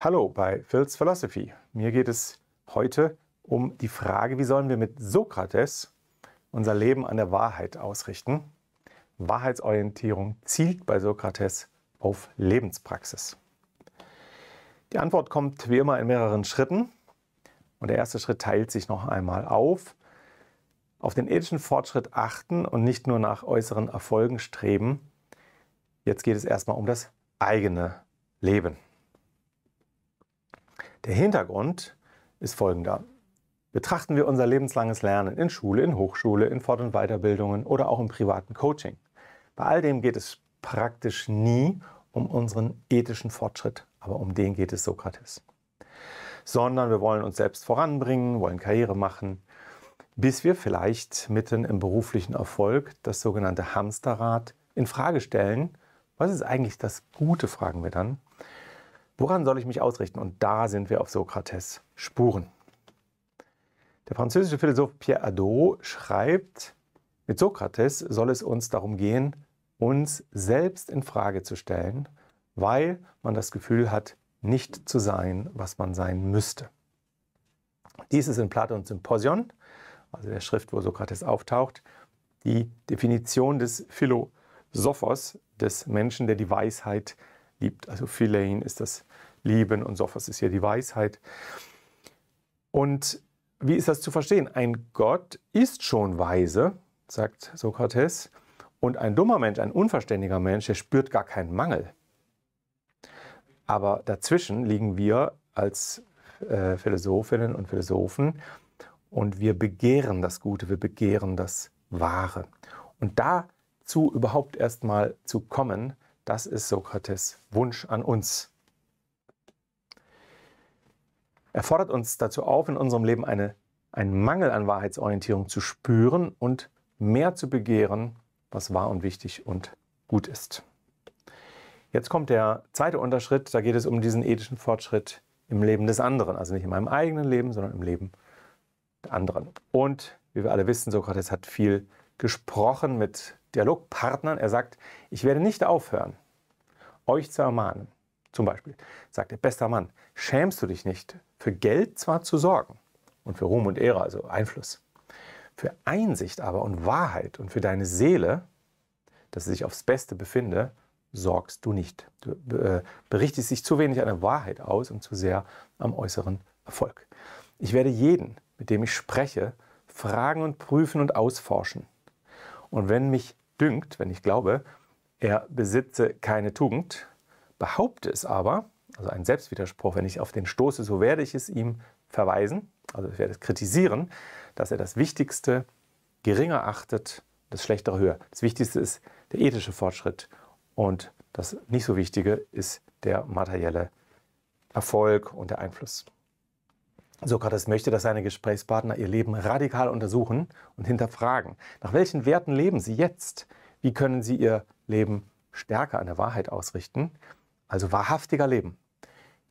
Hallo bei Phil's Philosophy. Mir geht es heute um die Frage, wie sollen wir mit Sokrates unser Leben an der Wahrheit ausrichten? Wahrheitsorientierung zielt bei Sokrates auf Lebenspraxis. Die Antwort kommt wie immer in mehreren Schritten und der erste Schritt teilt sich noch einmal auf. Auf den ethischen Fortschritt achten und nicht nur nach äußeren Erfolgen streben. Jetzt geht es erstmal um das eigene Leben. Der Hintergrund ist folgender. Betrachten wir unser lebenslanges Lernen in Schule, in Hochschule, in Fort- und Weiterbildungen oder auch im privaten Coaching. Bei all dem geht es praktisch nie um unseren ethischen Fortschritt, aber um den geht es Sokrates. Sondern wir wollen uns selbst voranbringen, wollen Karriere machen, bis wir vielleicht mitten im beruflichen Erfolg das sogenannte Hamsterrad in Frage stellen. Was ist eigentlich das Gute, fragen wir dann, Woran soll ich mich ausrichten? Und da sind wir auf Sokrates Spuren. Der französische Philosoph Pierre Adot schreibt, mit Sokrates soll es uns darum gehen, uns selbst in Frage zu stellen, weil man das Gefühl hat, nicht zu sein, was man sein müsste. Dies ist in Platons Symposion, also der Schrift, wo Sokrates auftaucht, die Definition des Philosophos, des Menschen, der die Weisheit liebt. Also Philein ist das Lieben und Sophos ist hier die Weisheit. Und wie ist das zu verstehen? Ein Gott ist schon weise, sagt Sokrates, und ein dummer Mensch, ein unverständiger Mensch, der spürt gar keinen Mangel. Aber dazwischen liegen wir als äh, Philosophinnen und Philosophen und wir begehren das Gute, wir begehren das Wahre. Und dazu überhaupt erstmal zu kommen, das ist Sokrates Wunsch an uns. Er fordert uns dazu auf, in unserem Leben eine, einen Mangel an Wahrheitsorientierung zu spüren und mehr zu begehren, was wahr und wichtig und gut ist. Jetzt kommt der zweite Unterschritt, da geht es um diesen ethischen Fortschritt im Leben des anderen, also nicht in meinem eigenen Leben, sondern im Leben der anderen. Und wie wir alle wissen, Sokrates hat viel gesprochen mit Dialogpartnern. Er sagt, ich werde nicht aufhören, euch zu ermahnen. Zum Beispiel sagt er, bester Mann, schämst du dich nicht, für Geld zwar zu sorgen und für Ruhm und Ehre, also Einfluss, für Einsicht aber und Wahrheit und für deine Seele, dass sie sich aufs Beste befinde, sorgst du nicht. Du äh, berichtest dich zu wenig an der Wahrheit aus und zu sehr am äußeren Erfolg. Ich werde jeden, mit dem ich spreche, fragen und prüfen und ausforschen. Und wenn mich dünkt, wenn ich glaube, er besitze keine Tugend, behaupte es aber, also ein Selbstwiderspruch, wenn ich auf den stoße, so werde ich es ihm verweisen, also ich werde es kritisieren, dass er das Wichtigste geringer achtet, das Schlechtere höher. Das Wichtigste ist der ethische Fortschritt und das nicht so Wichtige ist der materielle Erfolg und der Einfluss. Sokrates möchte, dass seine Gesprächspartner ihr Leben radikal untersuchen und hinterfragen. Nach welchen Werten leben sie jetzt? Wie können sie ihr Leben stärker an der Wahrheit ausrichten? Also wahrhaftiger Leben.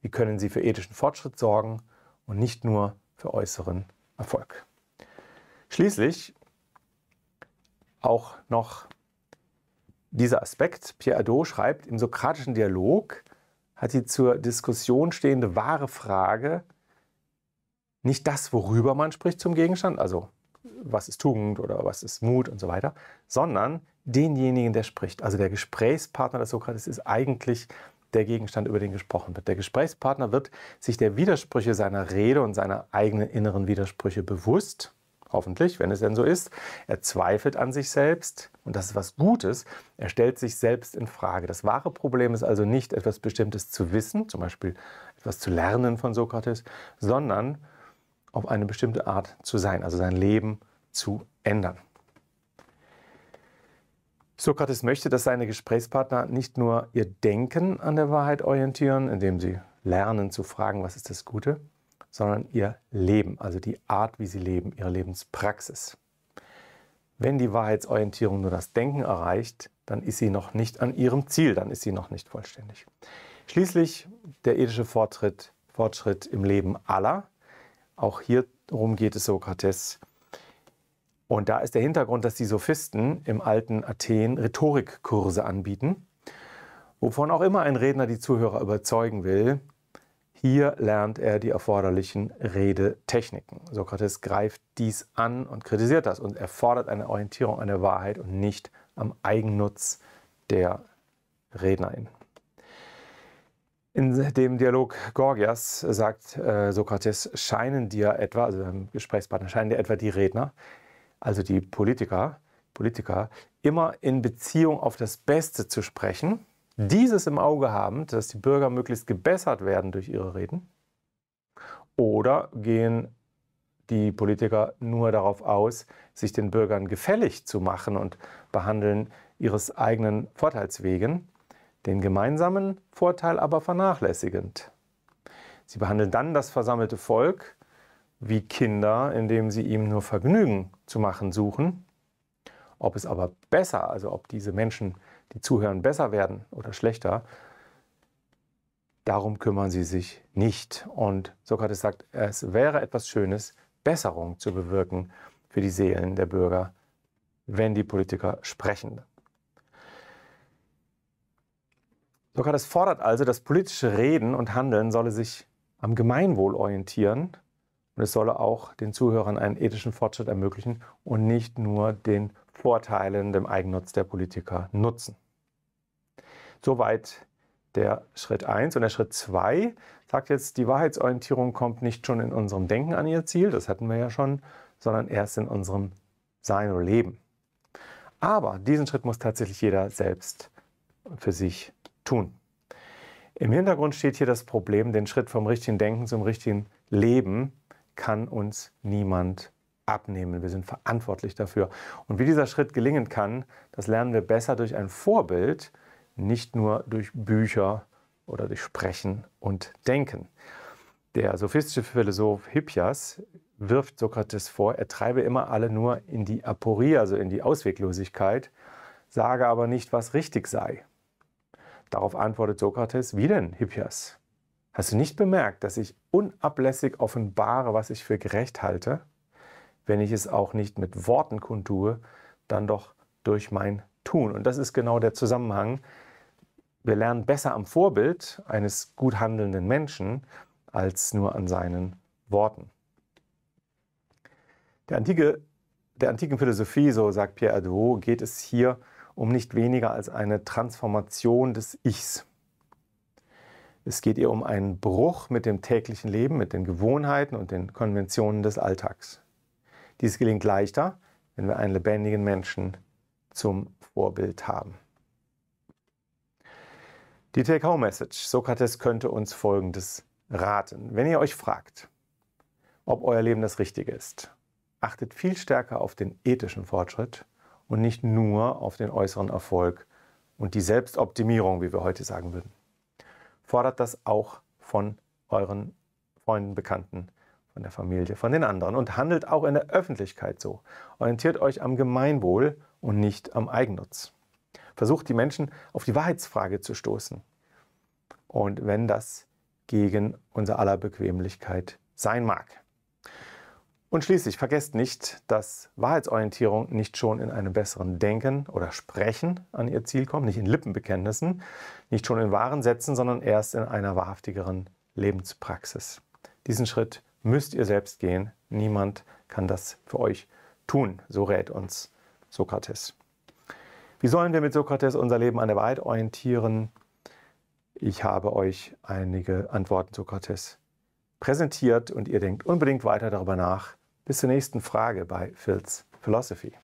Wie können sie für ethischen Fortschritt sorgen und nicht nur für äußeren Erfolg? Schließlich auch noch dieser Aspekt. Pierre Adot schreibt, im sokratischen Dialog hat die zur Diskussion stehende wahre Frage nicht das, worüber man spricht zum Gegenstand, also was ist Tugend oder was ist Mut und so weiter, sondern denjenigen, der spricht. Also der Gesprächspartner des Sokrates ist eigentlich der Gegenstand, über den gesprochen wird. Der Gesprächspartner wird sich der Widersprüche seiner Rede und seiner eigenen inneren Widersprüche bewusst, hoffentlich, wenn es denn so ist. Er zweifelt an sich selbst und das ist was Gutes. Er stellt sich selbst in Frage. Das wahre Problem ist also nicht, etwas Bestimmtes zu wissen, zum Beispiel etwas zu lernen von Sokrates, sondern auf eine bestimmte Art zu sein, also sein Leben zu ändern. Sokrates möchte, dass seine Gesprächspartner nicht nur ihr Denken an der Wahrheit orientieren, indem sie lernen zu fragen, was ist das Gute, sondern ihr Leben, also die Art, wie sie leben, ihre Lebenspraxis. Wenn die Wahrheitsorientierung nur das Denken erreicht, dann ist sie noch nicht an ihrem Ziel, dann ist sie noch nicht vollständig. Schließlich der ethische Fortschritt, Fortschritt im Leben aller, auch hierum geht es Sokrates. Und da ist der Hintergrund, dass die Sophisten im alten Athen Rhetorikkurse anbieten, wovon auch immer ein Redner die Zuhörer überzeugen will. Hier lernt er die erforderlichen Redetechniken. Sokrates greift dies an und kritisiert das und erfordert eine Orientierung an der Wahrheit und nicht am Eigennutz der Rednerin. In dem Dialog Gorgias sagt äh, Sokrates, scheinen dir etwa, also deinem Gesprächspartner, scheinen dir etwa die Redner, also die Politiker, Politiker, immer in Beziehung auf das Beste zu sprechen, dieses im Auge haben, dass die Bürger möglichst gebessert werden durch ihre Reden? Oder gehen die Politiker nur darauf aus, sich den Bürgern gefällig zu machen und behandeln ihres eigenen Vorteils wegen? den gemeinsamen Vorteil aber vernachlässigend. Sie behandeln dann das versammelte Volk wie Kinder, indem sie ihm nur Vergnügen zu machen suchen. Ob es aber besser, also ob diese Menschen, die zuhören, besser werden oder schlechter, darum kümmern sie sich nicht. Und Sokrates sagt, es wäre etwas Schönes, Besserung zu bewirken für die Seelen der Bürger, wenn die Politiker sprechen. Sokrates fordert also, das politische Reden und Handeln solle sich am Gemeinwohl orientieren und es solle auch den Zuhörern einen ethischen Fortschritt ermöglichen und nicht nur den Vorteilen, dem Eigennutz der Politiker nutzen. Soweit der Schritt 1. Und der Schritt 2 sagt jetzt, die Wahrheitsorientierung kommt nicht schon in unserem Denken an ihr Ziel, das hatten wir ja schon, sondern erst in unserem Sein oder Leben. Aber diesen Schritt muss tatsächlich jeder selbst für sich tun. Im Hintergrund steht hier das Problem, den Schritt vom richtigen Denken zum richtigen Leben kann uns niemand abnehmen. Wir sind verantwortlich dafür. Und wie dieser Schritt gelingen kann, das lernen wir besser durch ein Vorbild, nicht nur durch Bücher oder durch Sprechen und Denken. Der sophistische Philosoph Hippias wirft Sokrates vor, er treibe immer alle nur in die Aporie, also in die Ausweglosigkeit, sage aber nicht, was richtig sei. Darauf antwortet Sokrates, wie denn, Hippias? Hast du nicht bemerkt, dass ich unablässig offenbare, was ich für gerecht halte? Wenn ich es auch nicht mit Worten kundtue, dann doch durch mein Tun. Und das ist genau der Zusammenhang. Wir lernen besser am Vorbild eines gut handelnden Menschen als nur an seinen Worten. Der, antike, der antiken Philosophie, so sagt Pierre Adot, geht es hier um um nicht weniger als eine Transformation des Ichs. Es geht ihr um einen Bruch mit dem täglichen Leben, mit den Gewohnheiten und den Konventionen des Alltags. Dies gelingt leichter, wenn wir einen lebendigen Menschen zum Vorbild haben. Die Take-Home-Message. Sokrates könnte uns Folgendes raten. Wenn ihr euch fragt, ob euer Leben das Richtige ist, achtet viel stärker auf den ethischen Fortschritt und nicht nur auf den äußeren Erfolg und die Selbstoptimierung, wie wir heute sagen würden. Fordert das auch von euren Freunden, Bekannten, von der Familie, von den anderen und handelt auch in der Öffentlichkeit so. Orientiert euch am Gemeinwohl und nicht am Eigennutz. Versucht die Menschen auf die Wahrheitsfrage zu stoßen. Und wenn das gegen unser aller Bequemlichkeit sein mag. Und schließlich vergesst nicht, dass Wahrheitsorientierung nicht schon in einem besseren Denken oder Sprechen an ihr Ziel kommt, nicht in Lippenbekenntnissen, nicht schon in wahren Sätzen, sondern erst in einer wahrhaftigeren Lebenspraxis. Diesen Schritt müsst ihr selbst gehen. Niemand kann das für euch tun, so rät uns Sokrates. Wie sollen wir mit Sokrates unser Leben an der Wahrheit orientieren? Ich habe euch einige Antworten Sokrates präsentiert und ihr denkt unbedingt weiter darüber nach. Bis zur nächsten Frage bei Phil's Philosophy.